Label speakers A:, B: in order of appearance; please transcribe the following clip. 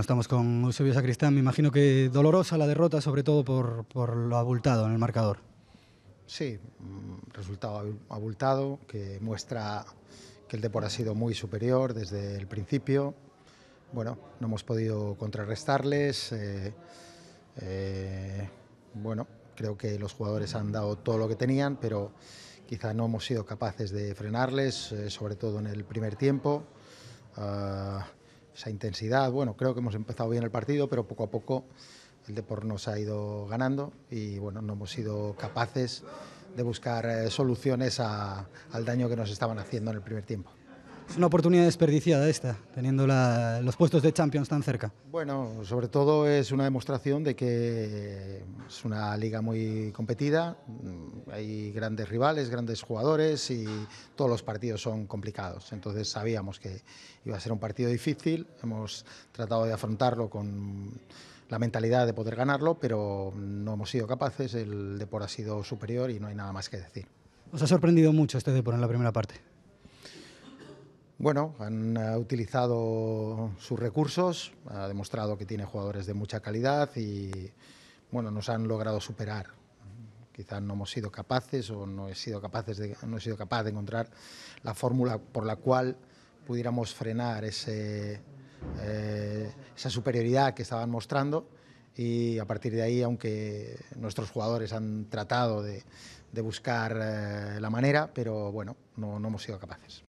A: Estamos con Eusebio Sacristán, me imagino que dolorosa la derrota, sobre todo por, lo abultado en el marcador.
B: Sí, mm, resultado abultado que muestra que el deporte ha sido muy superior desde el principio. Bueno, no hemos podido contrarrestarles. Eh, eh, bueno, creo que los jugadores han dado todo lo que tenían, pero quizá no hemos sido capaces de frenarles, eh, sobre todo en el primer tiempo. Ah, esa intensidad. Bueno, creo que hemos empezado bien el partido, pero poco a poco el deporte nos ha ido ganando y bueno, no hemos sido capaces de buscar eh, soluciones al daño que nos estaban haciendo en
A: el primer tiempo. Es una oportunidad desperdiciada esta, teniendo los puestos de Champions tan cerca.
B: Bueno, sobre todo es una demostración de que es una liga muy competida, hay grandes rivales, grandes jugadores y todos los partidos son complicados. Entonces sabíamos que iba a ser un partido difícil. Hemos tratado de afrontarlo con la mentalidad de poder ganarlo, pero no hemos sido capaces. El deporte ha sido superior y no hay nada más que decir.
A: ¿Os ha sorprendido mucho este Depor en la primera parte?
B: Bueno, han eh, utilizado sus recursos, ha demostrado que tiene jugadores de mucha calidad y bueno, nos han logrado superar quizás no hemos sido capaces o no he sido, capaces de, no he sido capaz de encontrar la fórmula por la cual pudiéramos frenar eh, esa superioridad que estaban mostrando y a partir de ahí, aunque nuestros jugadores han tratado de, buscar eh, la manera, pero bueno, no hemos sido capaces.